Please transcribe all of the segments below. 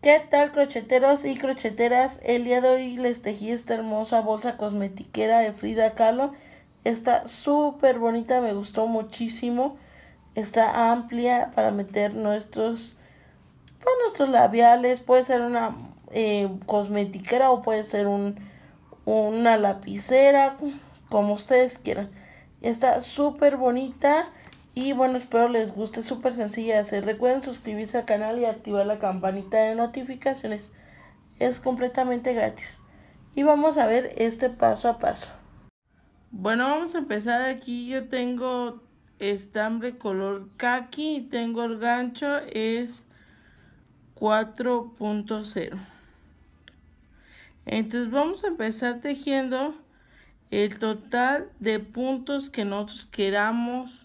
¿Qué tal crocheteros y crocheteras? El día de hoy les tejí esta hermosa bolsa cosmetiquera de Frida Kahlo. Está súper bonita, me gustó muchísimo. Está amplia para meter nuestros, pues, nuestros labiales. Puede ser una eh, cosmetiquera o puede ser un, una lapicera, como ustedes quieran. Está súper bonita. Y bueno, espero les guste, súper sencilla de hacer. Recuerden suscribirse al canal y activar la campanita de notificaciones. Es completamente gratis. Y vamos a ver este paso a paso. Bueno, vamos a empezar aquí. Yo tengo estambre color kaki y tengo el gancho es 4.0. Entonces vamos a empezar tejiendo el total de puntos que nosotros queramos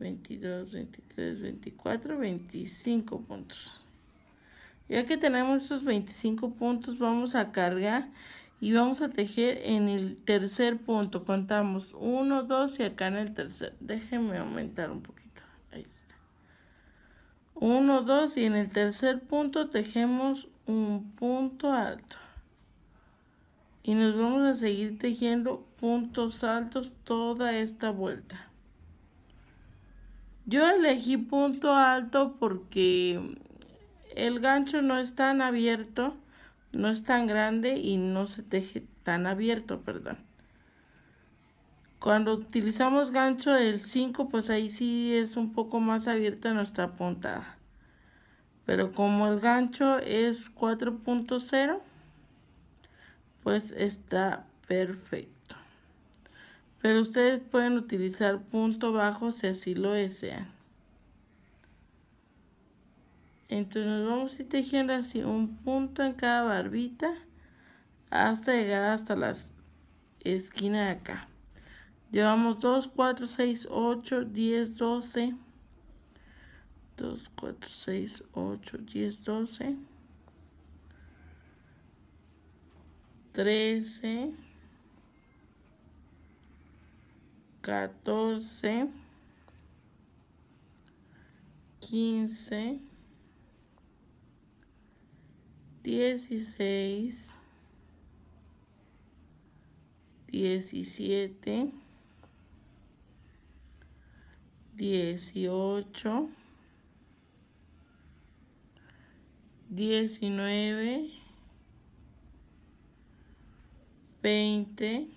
22, 23, 24, 25 puntos. Ya que tenemos esos 25 puntos, vamos a cargar y vamos a tejer en el tercer punto. Contamos 1, 2 y acá en el tercer. Déjenme aumentar un poquito. Ahí está. 1, 2 y en el tercer punto tejemos un punto alto. Y nos vamos a seguir tejiendo puntos altos toda esta vuelta. Yo elegí punto alto porque el gancho no es tan abierto, no es tan grande y no se teje tan abierto, perdón. Cuando utilizamos gancho el 5, pues ahí sí es un poco más abierta nuestra puntada. Pero como el gancho es 4.0, pues está perfecto pero ustedes pueden utilizar punto bajo si así lo desean. Entonces nos vamos a ir tejiendo así un punto en cada barbita hasta llegar hasta la esquina de acá. Llevamos 2, 4, 6, 8, 10, 12. 2, 4, 6, 8, 10, 12. 13. 14, 15, 16, 17, 18, 19, 20,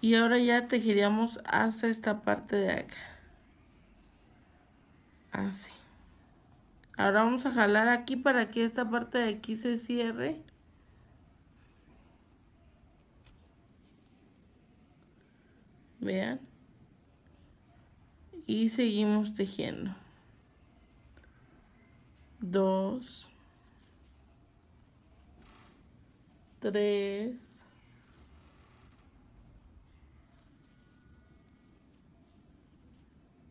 y ahora ya tejeríamos hasta esta parte de acá así ah, ahora vamos a jalar aquí para que esta parte de aquí se cierre vean y seguimos tejiendo dos tres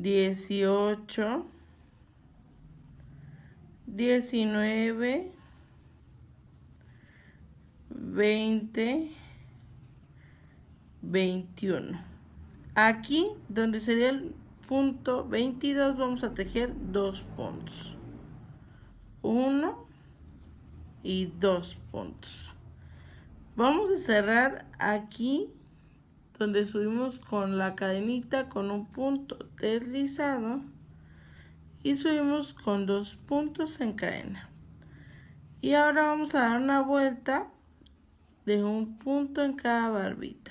18, 19, 20, 21. Aquí, donde sería el punto 22, vamos a tejer dos puntos. 1 y dos puntos. Vamos a cerrar aquí donde subimos con la cadenita con un punto deslizado y subimos con dos puntos en cadena y ahora vamos a dar una vuelta de un punto en cada barbita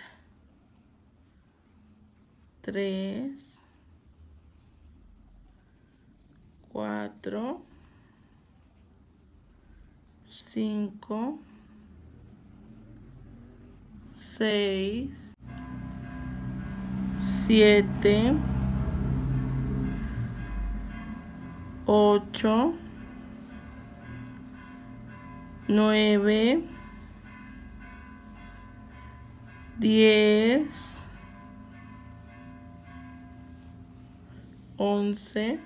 3 4 5 6 7, 8, 9, 10, 11,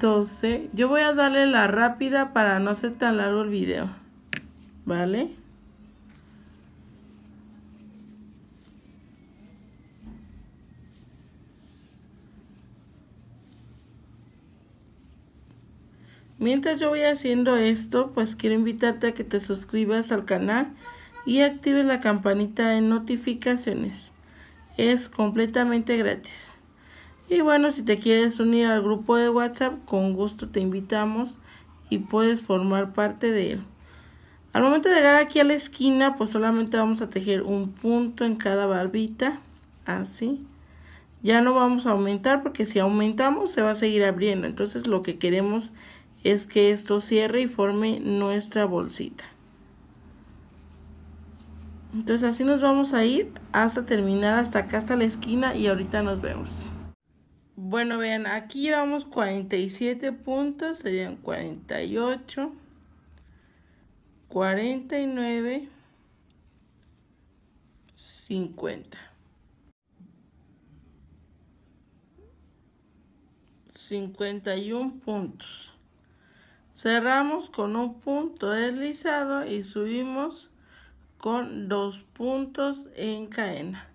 12. Yo voy a darle la rápida para no hacer tan largo el video. ¿Vale? Mientras yo voy haciendo esto, pues quiero invitarte a que te suscribas al canal y actives la campanita de notificaciones. Es completamente gratis. Y bueno, si te quieres unir al grupo de WhatsApp, con gusto te invitamos y puedes formar parte de él. Al momento de llegar aquí a la esquina, pues solamente vamos a tejer un punto en cada barbita, así. Ya no vamos a aumentar porque si aumentamos se va a seguir abriendo. Entonces lo que queremos es que esto cierre y forme nuestra bolsita. Entonces así nos vamos a ir hasta terminar hasta acá, hasta la esquina y ahorita nos vemos. Bueno, vean, aquí llevamos 47 puntos, serían 48, 49, 50. 51 puntos. Cerramos con un punto deslizado y subimos con dos puntos en cadena.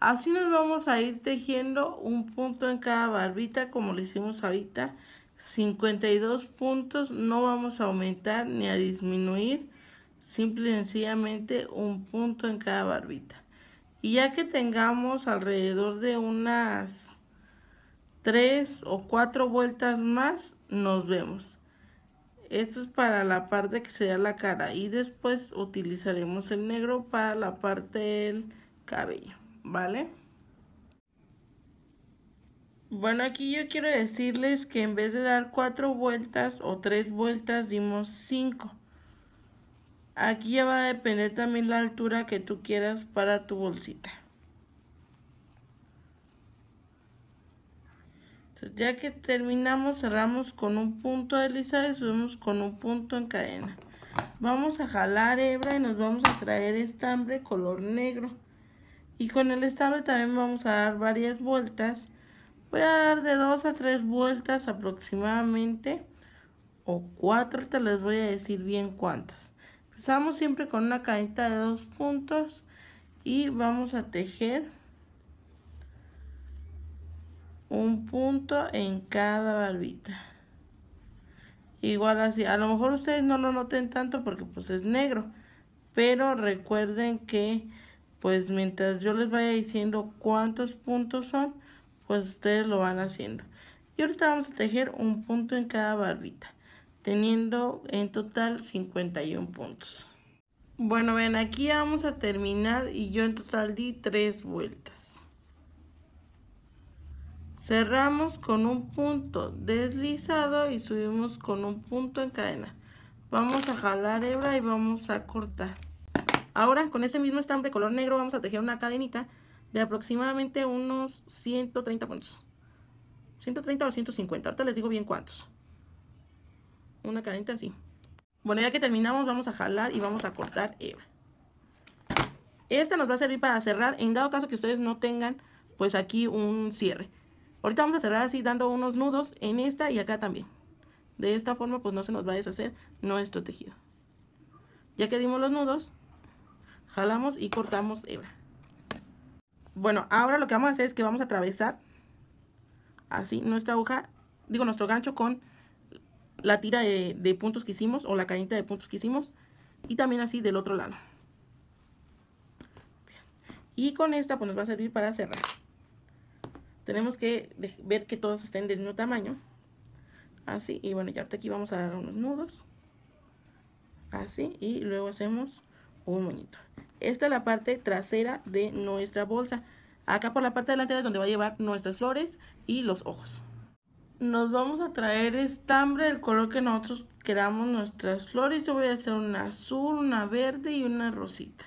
Así nos vamos a ir tejiendo un punto en cada barbita como lo hicimos ahorita. 52 puntos, no vamos a aumentar ni a disminuir, simple y sencillamente un punto en cada barbita. Y ya que tengamos alrededor de unas 3 o 4 vueltas más, nos vemos. Esto es para la parte que sería la cara y después utilizaremos el negro para la parte del cabello, ¿vale? Bueno, aquí yo quiero decirles que en vez de dar cuatro vueltas o tres vueltas, dimos cinco. Aquí ya va a depender también la altura que tú quieras para tu bolsita. ya que terminamos, cerramos con un punto de lisa y subimos con un punto en cadena. Vamos a jalar hebra y nos vamos a traer estambre color negro. Y con el estambre también vamos a dar varias vueltas. Voy a dar de 2 a 3 vueltas aproximadamente. O 4, te les voy a decir bien cuántas. Empezamos siempre con una cadita de dos puntos. Y vamos a tejer un punto en cada barbita igual así a lo mejor ustedes no lo noten tanto porque pues es negro pero recuerden que pues mientras yo les vaya diciendo cuántos puntos son pues ustedes lo van haciendo y ahorita vamos a tejer un punto en cada barbita teniendo en total 51 puntos bueno ven aquí vamos a terminar y yo en total di tres vueltas Cerramos con un punto deslizado y subimos con un punto en cadena. Vamos a jalar hebra y vamos a cortar. Ahora con este mismo estambre color negro vamos a tejer una cadenita de aproximadamente unos 130 puntos. 130 o 150, ahorita les digo bien cuántos. Una cadenita así. Bueno, ya que terminamos vamos a jalar y vamos a cortar hebra. Esta nos va a servir para cerrar en dado caso que ustedes no tengan pues aquí un cierre. Ahorita vamos a cerrar así dando unos nudos en esta y acá también. De esta forma pues no se nos va a deshacer nuestro tejido. Ya que dimos los nudos, jalamos y cortamos hebra. Bueno, ahora lo que vamos a hacer es que vamos a atravesar así nuestra aguja, digo nuestro gancho con la tira de, puntos que hicimos o la cañita de puntos que hicimos y también así del otro lado. Y con esta pues nos va a servir para cerrar. Tenemos que ver que todos estén del mismo tamaño. Así, y bueno, ya ahorita aquí vamos a dar unos nudos. Así, y luego hacemos un moñito. Esta es la parte trasera de nuestra bolsa. Acá por la parte delantera es donde va a llevar nuestras flores y los ojos. Nos vamos a traer estambre del color que nosotros queramos nuestras flores. Yo voy a hacer una azul, una verde y una rosita.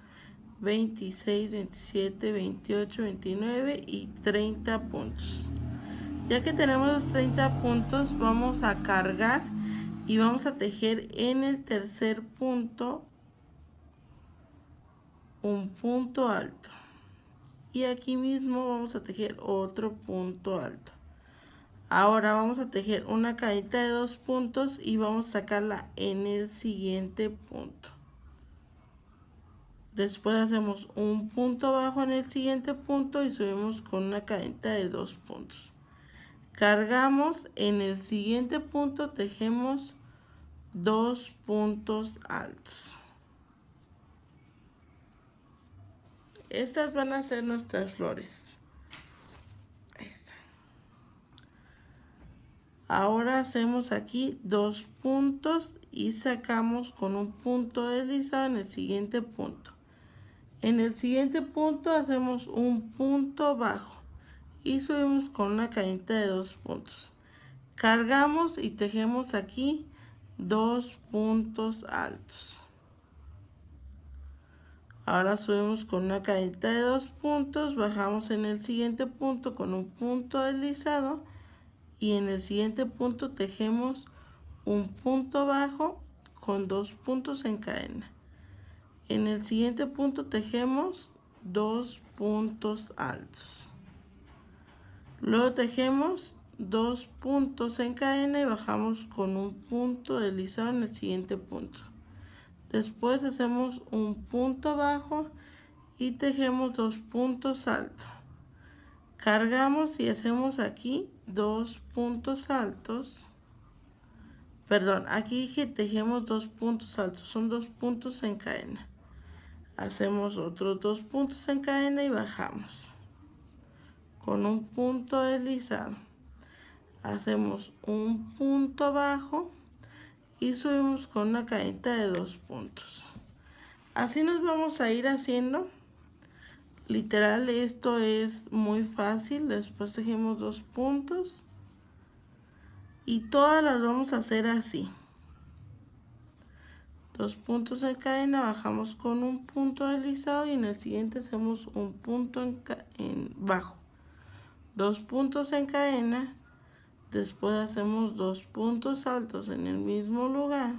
26, 27, 28, 29 y 30 puntos. Ya que tenemos los 30 puntos, vamos a cargar y vamos a tejer en el tercer punto un punto alto. Y aquí mismo vamos a tejer otro punto alto. Ahora vamos a tejer una cadita de dos puntos y vamos a sacarla en el siguiente punto. Después hacemos un punto bajo en el siguiente punto y subimos con una cadeneta de dos puntos. Cargamos en el siguiente punto, tejemos dos puntos altos. Estas van a ser nuestras flores. Ahora hacemos aquí dos puntos y sacamos con un punto deslizado en el siguiente punto. En el siguiente punto hacemos un punto bajo y subimos con una cadenita de dos puntos. Cargamos y tejemos aquí dos puntos altos. Ahora subimos con una cadenita de dos puntos, bajamos en el siguiente punto con un punto deslizado y en el siguiente punto tejemos un punto bajo con dos puntos en cadena. En el siguiente punto tejemos dos puntos altos. Luego tejemos dos puntos en cadena y bajamos con un punto deslizado en el siguiente punto. Después hacemos un punto bajo y tejemos dos puntos altos. Cargamos y hacemos aquí dos puntos altos. Perdón, aquí dije tejemos dos puntos altos, son dos puntos en cadena hacemos otros dos puntos en cadena y bajamos con un punto deslizado hacemos un punto bajo y subimos con una cadenita de dos puntos así nos vamos a ir haciendo literal esto es muy fácil después tejemos dos puntos y todas las vamos a hacer así dos puntos en cadena, bajamos con un punto deslizado y en el siguiente hacemos un punto en, bajo. Dos puntos en cadena, después hacemos dos puntos altos en el mismo lugar.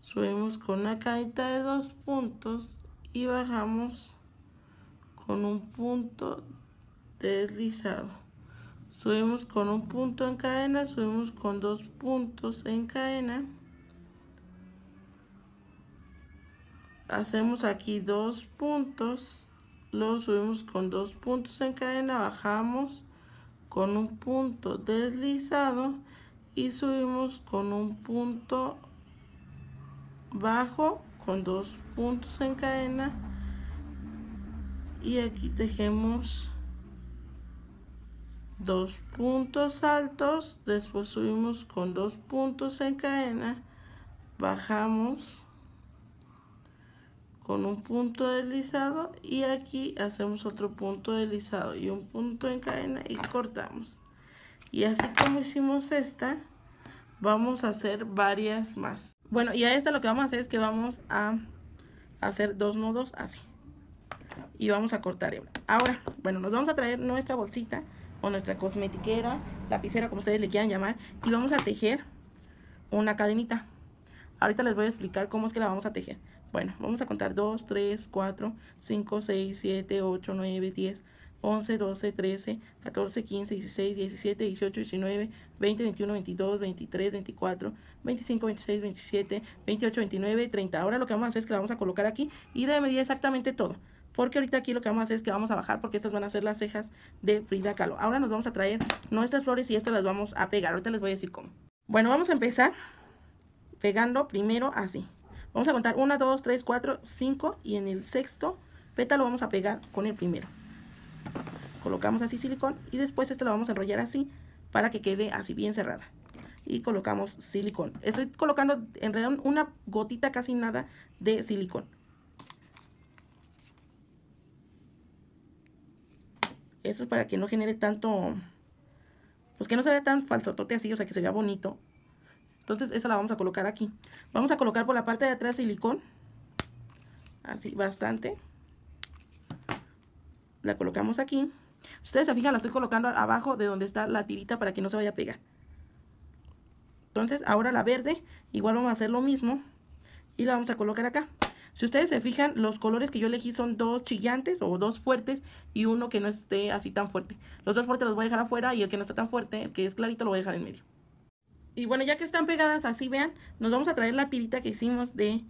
Subimos con una cadita de dos puntos y bajamos con un punto deslizado. Subimos con un punto en cadena, subimos con dos puntos en cadena. hacemos aquí dos puntos, lo subimos con dos puntos en cadena, bajamos con un punto deslizado y subimos con un punto bajo con dos puntos en cadena y aquí tejemos dos puntos altos después subimos con dos puntos en cadena bajamos con un punto deslizado y aquí hacemos otro punto deslizado y un punto en cadena y cortamos y así como hicimos esta vamos a hacer varias más bueno y a esta lo que vamos a hacer es que vamos a hacer dos nudos así y vamos a cortar ahora bueno nos vamos a traer nuestra bolsita o nuestra cosmetiquera lapicera como ustedes le quieran llamar y vamos a tejer una cadenita ahorita les voy a explicar cómo es que la vamos a tejer bueno, vamos a contar 2, 3, 4, 5, 6, 7, 8, 9, 10, 11, 12, 13, 14, 15, 16, 17, 18, 19, 20, 21, 22, 23, 24, 25, 26, 27, 28, 29, 30. Ahora lo que vamos a hacer es que la vamos a colocar aquí y de medir exactamente todo. Porque ahorita aquí lo que vamos a hacer es que vamos a bajar porque estas van a ser las cejas de Frida Kahlo. Ahora nos vamos a traer nuestras flores y estas las vamos a pegar. Ahorita les voy a decir cómo. Bueno, vamos a empezar pegando primero así. Vamos a contar 1, 2, 3, 4, 5 y en el sexto pétalo vamos a pegar con el primero. Colocamos así silicón y después esto lo vamos a enrollar así para que quede así bien cerrada. Y colocamos silicón. Estoy colocando en redón una gotita casi nada de silicón. Eso es para que no genere tanto, pues que no se vea tan falsotote así, o sea que se vea bonito entonces esa la vamos a colocar aquí. Vamos a colocar por la parte de atrás silicón. Así, bastante. La colocamos aquí. Ustedes se fijan, la estoy colocando abajo de donde está la tirita para que no se vaya a pegar. Entonces ahora la verde, igual vamos a hacer lo mismo. Y la vamos a colocar acá. Si ustedes se fijan, los colores que yo elegí son dos chillantes o dos fuertes y uno que no esté así tan fuerte. Los dos fuertes los voy a dejar afuera y el que no está tan fuerte, el que es clarito, lo voy a dejar en medio y bueno, ya que están pegadas así, vean, nos vamos a traer la tirita que hicimos de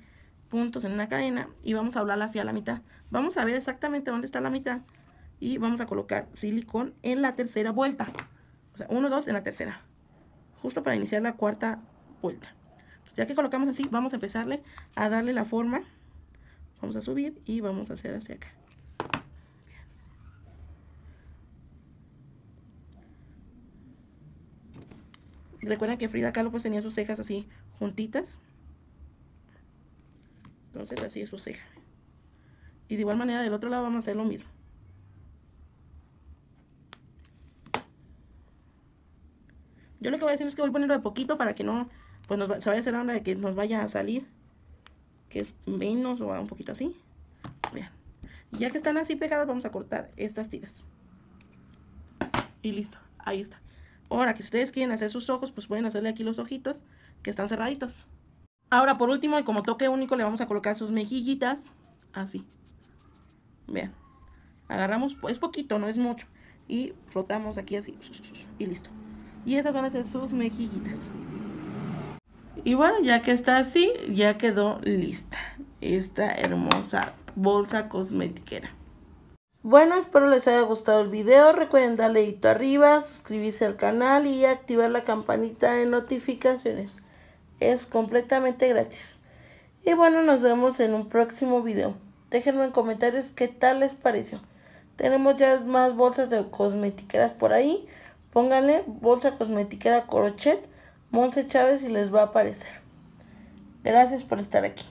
puntos en una cadena y vamos a hablar hacia la mitad. Vamos a ver exactamente dónde está la mitad y vamos a colocar silicón en la tercera vuelta. O sea, uno, dos en la tercera. Justo para iniciar la cuarta vuelta. ya que colocamos así, vamos a empezarle a darle la forma. Vamos a subir y vamos a hacer hacia acá. Recuerden que Frida Kahlo pues tenía sus cejas así juntitas. Entonces así es su ceja. Y de igual manera del otro lado vamos a hacer lo mismo. Yo lo que voy a decir es que voy a ponerlo de poquito para que no pues se vaya a hacer la onda de que nos vaya a salir. Que es menos o un poquito así. Vean. ya que están así pegadas vamos a cortar estas tiras. Y listo. Ahí está. Ahora, que ustedes quieren hacer sus ojos, pues pueden hacerle aquí los ojitos que están cerraditos. Ahora, por último, y como toque único, le vamos a colocar sus mejillitas, así. Vean, agarramos, es poquito, no es mucho. Y frotamos aquí así, y listo. Y estas van a ser sus mejillitas. Y bueno, ya que está así, ya quedó lista esta hermosa bolsa cosmetiquera. Bueno, espero les haya gustado el video. Recuerden darle dedito arriba, suscribirse al canal y activar la campanita de notificaciones. Es completamente gratis. Y bueno, nos vemos en un próximo video. Déjenme en comentarios qué tal les pareció. Tenemos ya más bolsas de cosmetiqueras por ahí. Pónganle bolsa cosmetiquera crochet Monse Chávez y les va a aparecer. Gracias por estar aquí.